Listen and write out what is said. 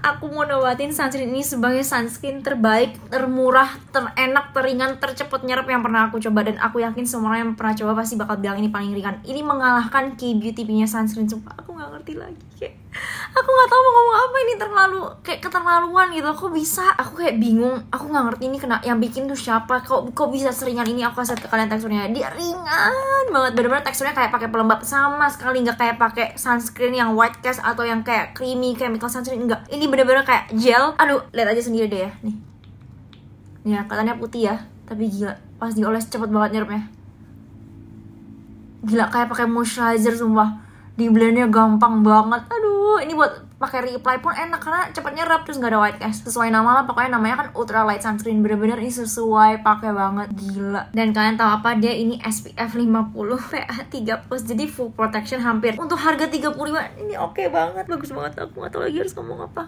aku mau nobatin sunscreen ini sebagai sunscreen terbaik, termurah, terenak, teringan, tercepat nyerap yang pernah aku coba dan aku yakin semua orang yang pernah coba pasti bakal bilang ini paling ringan. Ini mengalahkan K beauty punya sunscreen sumpah aku nggak ngerti lagi kayak aku nggak tahu mau ngomong apa ini terlalu kayak keterlaluan gitu aku bisa aku kayak bingung aku nggak ngerti ini kena yang bikin tuh siapa kok kok bisa seringan ini aku kasih ke kalian teksturnya dia ringan banget bener-bener teksturnya kayak pakai pelembab sama sekali nggak kayak pakai sunscreen yang white cast atau yang kayak creamy chemical sunscreen enggak ini bener-bener kayak gel aduh lihat aja sendiri deh ya nih ya katanya putih ya tapi gila pas dioles cepet banget nyerupnya gila kayak pakai moisturizer sumpah di blendnya gampang banget aduh ini buat pakai reply pun enak karena cepatnya nyerap terus nggak ada white cast sesuai nama lah pokoknya namanya kan ultra light sunscreen bener-bener ini sesuai pakai banget gila dan kalian tahu apa dia ini SPF 50 PA 30 jadi full protection hampir untuk harga 35 ini oke okay banget bagus banget aku nggak tahu lagi harus ngomong apa